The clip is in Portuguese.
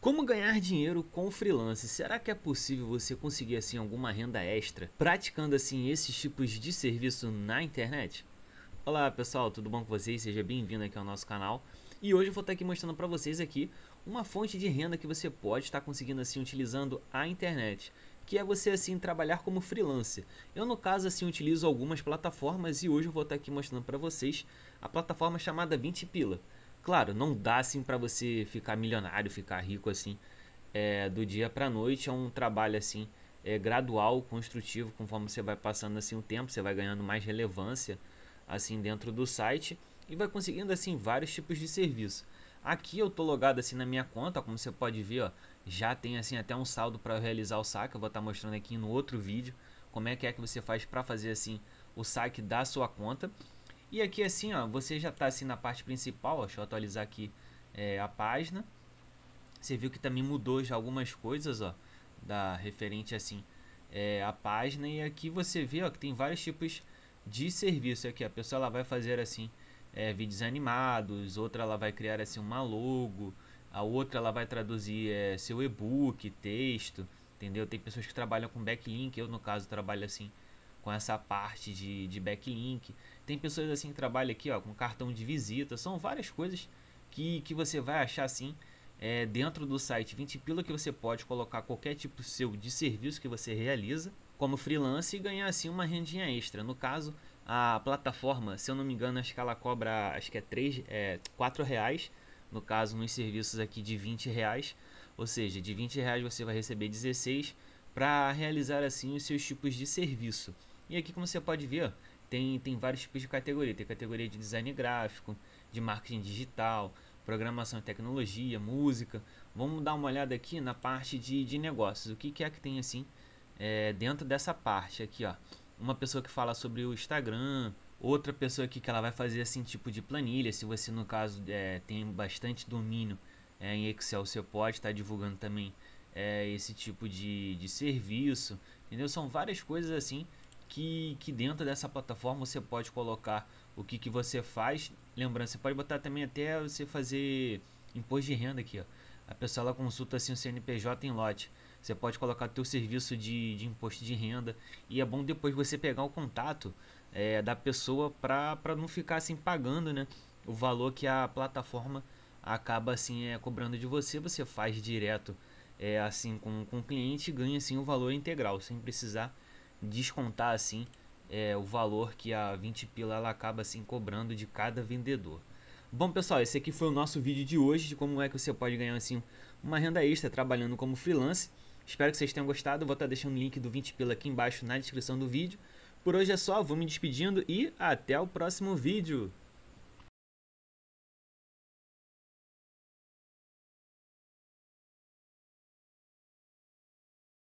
Como ganhar dinheiro com freelance? Será que é possível você conseguir assim alguma renda extra praticando assim esses tipos de serviço na internet? Olá pessoal, tudo bom com vocês? Seja bem-vindo aqui ao nosso canal. E hoje eu vou estar aqui mostrando para vocês aqui uma fonte de renda que você pode estar conseguindo assim utilizando a internet que é você assim trabalhar como freelancer. Eu no caso assim utilizo algumas plataformas e hoje eu vou estar aqui mostrando para vocês a plataforma chamada 20 Pila. Claro, não dá assim para você ficar milionário, ficar rico assim, é, do dia para noite. É um trabalho assim é, gradual, construtivo, conforme você vai passando assim o tempo, você vai ganhando mais relevância assim dentro do site e vai conseguindo assim vários tipos de serviço. Aqui eu tô logado assim na minha conta, como você pode ver, ó, já tem assim até um saldo para realizar o saque. Eu vou estar tá mostrando aqui no outro vídeo como é que é que você faz para fazer assim o saque da sua conta. E aqui assim, ó, você já está assim na parte principal, ó, deixa eu atualizar aqui é, a página. Você viu que também mudou já algumas coisas, ó, da referente assim é, a página. E aqui você vê, ó, que tem vários tipos de serviço aqui. A pessoa ela vai fazer assim é, vídeos animados, outra ela vai criar assim uma logo, a outra ela vai traduzir é, seu e-book, texto, entendeu? Tem pessoas que trabalham com backlink, eu no caso trabalho assim com essa parte de, de backlink. Tem pessoas assim que trabalham aqui ó, com cartão de visita. São várias coisas que, que você vai achar assim é, dentro do site 20 Pila que você pode colocar qualquer tipo seu de serviço que você realiza como freelance e ganhar assim uma rendinha extra. No caso, a plataforma, se eu não me engano, acho que ela cobra acho que é, 3, é 4 reais. No caso, nos serviços aqui de 20 reais. Ou seja, de 20 reais você vai receber 16 para realizar assim os seus tipos de serviço. E aqui como você pode ver, tem, tem vários tipos de categoria. Tem categoria de design gráfico, de marketing digital, programação e tecnologia, música. Vamos dar uma olhada aqui na parte de, de negócios. O que, que é que tem assim é, dentro dessa parte aqui, ó. Uma pessoa que fala sobre o Instagram, outra pessoa aqui que ela vai fazer assim tipo de planilha. Se você no caso é, tem bastante domínio é, em Excel, você pode estar tá divulgando também é, esse tipo de, de serviço. Entendeu? São várias coisas assim que, que dentro dessa plataforma você pode colocar o que, que você faz. Lembrando, você pode botar também até você fazer imposto de renda aqui. Ó. A pessoa ela consulta assim, o CNPJ em lote. Você pode colocar teu serviço de, de imposto de renda. E é bom depois você pegar o contato é, da pessoa para não ficar assim pagando né, o valor que a plataforma acaba assim é, cobrando de você. Você faz direto é, assim com, com o cliente e ganha assim, o valor integral, sem precisar descontar assim é, o valor que a 20 pila ela acaba assim cobrando de cada vendedor. Bom pessoal, esse aqui foi o nosso vídeo de hoje de como é que você pode ganhar assim uma renda extra trabalhando como freelance. Espero que vocês tenham gostado, vou estar tá deixando o link do 20 pila aqui embaixo na descrição do vídeo. Por hoje é só, vou me despedindo e até o próximo vídeo.